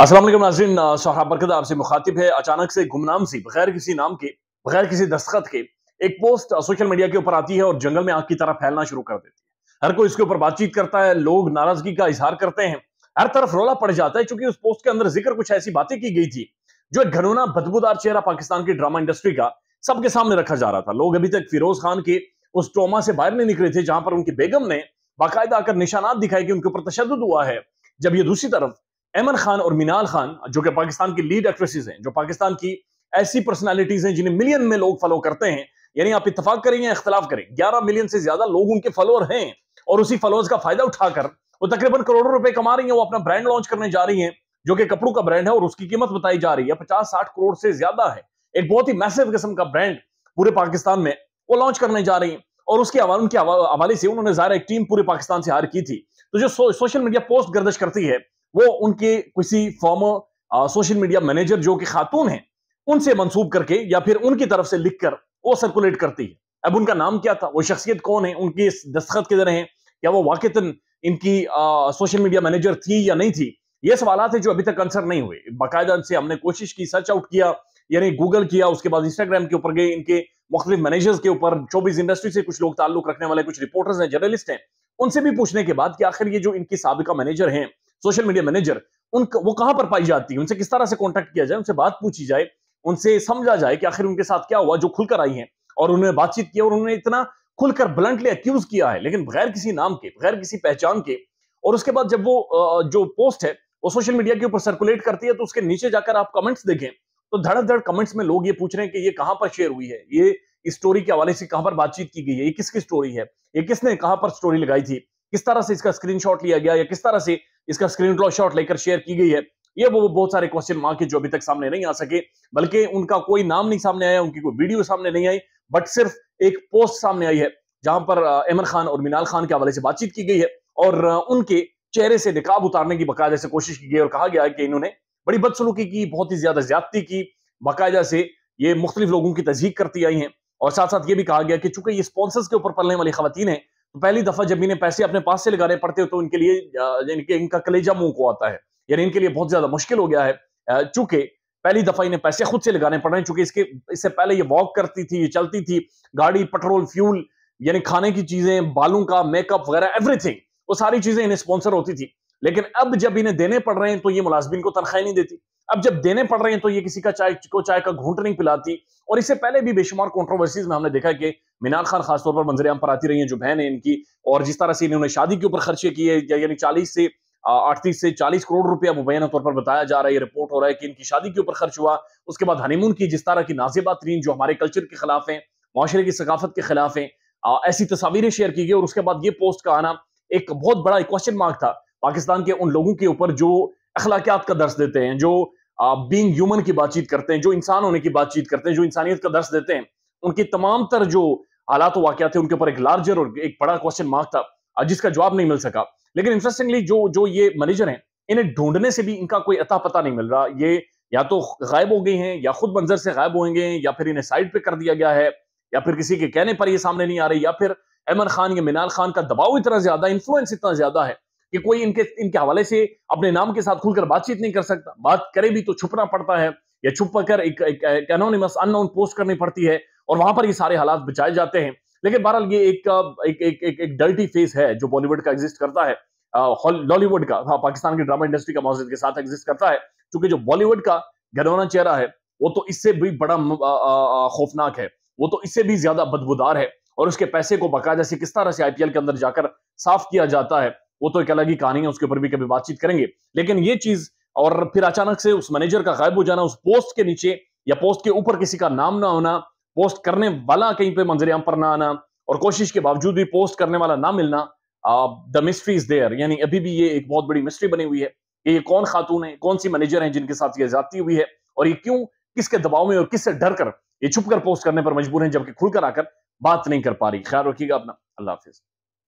असलम नाजीन सोहरा बरकत आपसे मुखातिब है अचानक से गुमनाम सी बगैर किसी नाम के बगैर किसी दस्तखत के एक पोस्ट सोशल मीडिया के ऊपर आती है और जंगल में आग की तरह फैलना शुरू कर देती है हर कोई इसके ऊपर बातचीत करता है लोग नाराजगी का इजहार करते हैं हर तरफ रोला पड़ जाता है क्योंकि उस पोस्ट के अंदर जिक्र कुछ ऐसी बातें की गई थी जो एक घनौना बदबूदार चेहरा पाकिस्तान की ड्रामा इंडस्ट्री का सबके सामने रखा जा रहा था लोग अभी तक फिरोज खान के उस ट्रोमा से बाहर नहीं निकले थे जहां पर उनकी बेगम ने बाकायदा आकर निशानात दिखाई कि उनके ऊपर तशद हुआ है जब ये दूसरी तरफ एमन खान और मीनाल खान जो कि पाकिस्तान की लीड एक्ट्रेसेस हैं जो पाकिस्तान की ऐसी पर्सनालिटीज हैं जिन्हें मिलियन में लोग फॉलो करते हैं यानी आप इतफाक करें या इख्तलाफ करें ग्यारह मिलियन से ज्यादा लोग उनके फॉलोअर हैं और उसी फॉलोअर्स का फायदा उठाकर वो तकरीबन करोड़ों रुपए कमा रही है वो अपना ब्रांड लॉन्च करने जा रही है जो कि कपड़ों का ब्रांड है और उसकी कीमत बताई जा रही है पचास साठ करोड़ से ज्यादा है एक बहुत ही मैसेव किस्म का ब्रांड पूरे पाकिस्तान में वो लॉन्च करने जा रही है और उसके उनके हवाले से उन्होंने जाहिर एक टीम पूरे पाकिस्तान से हार की थी तो जो सो, सोशल मीडिया पोस्ट गर्दश करती है वो उनके किसी फॉर्मर सोशल मीडिया मैनेजर जो कि खातून है उनसे मंसूब करके या फिर उनकी तरफ से लिख कर वो सर्कुलेट करती है अब उनका नाम क्या था वो शख्सियत कौन है उनकी दस्तखत किधर जरिए क्या वो वाकता इनकी सोशल मीडिया मैनेजर थी या नहीं थी ये सवाल है जो अभी तक आंसर नहीं हुए बाकायदा से हमने कोशिश की सर्च आउट किया यानी गूगल किया उसके बाद इंस्टाग्राम के ऊपर गए इनके मुख्तलिफ मैनेजर्स के ऊपर चौबीस इंडस्ट्री से कुछ लोग ताल्लुक रखने वाले कुछ रिपोर्टर्स हैं जर्नलिस्ट हैं उनसे भी पूछने के बाद कि आखिर ये जो इनकी सबका मैनेजर हैं सोशल मीडिया मैनेजर उन वो कहां पर पाई जाती है उनसे किस तरह से कॉन्टैक्ट किया जाए उनसे बात पूछी जाए उनसे समझा जाए कि आखिर उनके साथ क्या हुआ जो खुलकर आई है और उन्होंने बातचीत की और उन्होंने इतना खुलकर ब्लंटली अक्यूज किया है लेकिन बगैर किसी नाम के बगैर किसी पहचान के और उसके बाद जब वो जो पोस्ट है वो सोशल मीडिया के ऊपर सर्कुलेट करती है तो उसके नीचे जाकर आप कमेंट्स देखें तो धड़ कमेंट्स में लोग ये पूछ रहे हैं कि ये कहां पर शेयर हुई है ये स्टोरी के हवाले से कहां पर बातचीत की गई है ये किसकी स्टोरी है ये किसने कहां पर स्टोरी लगाई थी किस तरह से इसका स्क्रीनशॉट लिया गया या किस तरह से इसका स्क्रीन शॉट लेकर शेयर की गई है ये वो बहुत सारे क्वेश्चन मार्क जो अभी तक सामने नहीं आ सके बल्कि उनका कोई नाम नहीं सामने आया उनकी कोई वीडियो सामने नहीं आई बट सिर्फ एक पोस्ट सामने आई है जहां पर अमर खान और मीनाल खान के हवाले से बातचीत की गई है और उनके चेहरे से निकाब उतारने की बाकायदा से कोशिश की गई और कहा गया है कि इन्होंने बड़ी बदसलूकी की बहुत ही ज्यादा ज्यादती की बाकायदा से ये मुख्तलिफ लोगों की तस्दीक करती आई हैं और साथ साथ ये भी कहा गया कि चूंकि ये स्पॉन्सर्स के ऊपर पलने वाली खातन है पहली दफा जब इन्हें पैसे अपने पास से लगाने पड़ते हो तो इनके लिए इनके इनका कलेजा मुंह को आता है यानी इनके लिए बहुत ज्यादा मुश्किल हो गया है चूंकि पहली दफा इन्हें पैसे खुद से लगाने पड़ रहे हैं चूंकि इसके इससे पहले ये वॉक करती थी ये चलती थी गाड़ी पेट्रोल फ्यूल यानी खाने की चीजें बालों का मेकअप वगैरह एवरीथिंग वो सारी चीजें इन्हें स्पॉन्सर होती थी लेकिन अब जब इन्हें देने पड़ रहे हैं तो ये मुलाजमिन को तनख्वाही नहीं देती अब जब देने पड़ रहे हैं तो ये किसी का चाय को चाय का घूंट नहीं पिलाती और इससे पहले भी बेशुमार कॉन्ट्रोवर्सीज में हमने देखा कि मीनार खान खासतौर पर मंजरे पर आती रही हैं जो बहन है इनकी और जिस तरह से इन्होंने शादी के ऊपर खर्चे किए यानी चालीस से अड़तीस से चालीस करोड़ रुपया मुबैना तौर पर बताया जा रहा है रिपोर्ट हो रहा है कि इनकी शादी के ऊपर खर्च हुआ उसके बाद हनीमून की जिस तरह की नाजेबा तरीन जो हमारे कल्चर के खिलाफ है माशरे की सकाफत के खिलाफ है ऐसी तस्वीरें शेयर की गई और उसके बाद ये पोस्ट का आना एक बहुत बड़ा क्वेश्चन मार्क था पाकिस्तान के उन लोगों के ऊपर जो अखलाकियात का दर्स देते हैं जो बींग ह्यूमन की बातचीत करते हैं जो इंसान होने की बातचीत करते हैं जो इंसानियत का दर्स देते हैं उनकी तमाम तर जो हालात वाक़ थे उनके ऊपर एक लार्जर और एक बड़ा क्वेश्चन मार्क था जिसका जवाब नहीं मिल सका लेकिन इंटरेस्टिंगली जो जो ये मैनेजर हैं इन्हें ढूंढने से भी इनका कोई अता पता नहीं मिल रहा ये या तो गायब हो गई हैं या खुद मंजर से गायब होंगे या फिर इन्हें साइड पे कर दिया गया है या फिर किसी के कहने पर ये सामने नहीं आ रही या फिर अमन खान या मीनार खान का दबाव इतना ज्यादा इन्फ्लुएंस इतना ज्यादा है कि कोई इनके इनके हवाले से अपने नाम के साथ खुलकर बातचीत नहीं कर सकता बात करे भी तो छुपना पड़ता है या छुप कर एक, एक, एक अनोनिमस अनोन पोस्ट करनी पड़ती है और वहां पर ये सारे हालात बचाए जाते हैं लेकिन बहरहाल ये एक एक एक, एक, एक डर्टी फेस है जो बॉलीवुड का एग्जिस्ट करता है लॉलीवुड का हाँ पाकिस्तान की ड्रामा इंडस्ट्री का मौजूद के साथ एग्जिस्ट करता है क्योंकि जो बॉलीवुड का घरौना चेहरा है वो तो इससे भी बड़ा खौफनाक है वो तो इससे भी ज्यादा बदबूदार है और उसके पैसे को बकायदा से किस तरह से आईपीएल के अंदर जाकर साफ किया जाता है वो तो एक अलग ही कहानी है उसके ऊपर भी कभी बातचीत करेंगे लेकिन ये चीज और फिर अचानक से उस मैनेजर का गायब हो जाना उस पोस्ट के नीचे या पोस्ट के ऊपर किसी का नाम ना होना पोस्ट करने वाला कहीं पे मंजर पर ना आना और कोशिश के बावजूद भी पोस्ट करने वाला ना मिलना द मिस्ट्री इज देयर यानी अभी भी ये एक बहुत बड़ी मिस्ट्री बनी हुई है कि ये कौन खातून है कौन सी मैनेजर है जिनके साथ ये जाती हुई है और ये क्यों किसके दबाव में और किससे डर कर ये छुप कर पोस्ट करने पर मजबूर है जबकि खुलकर आकर बात नहीं कर पा रही ख्याल रखिएगा अपना अल्लाह हाफिज़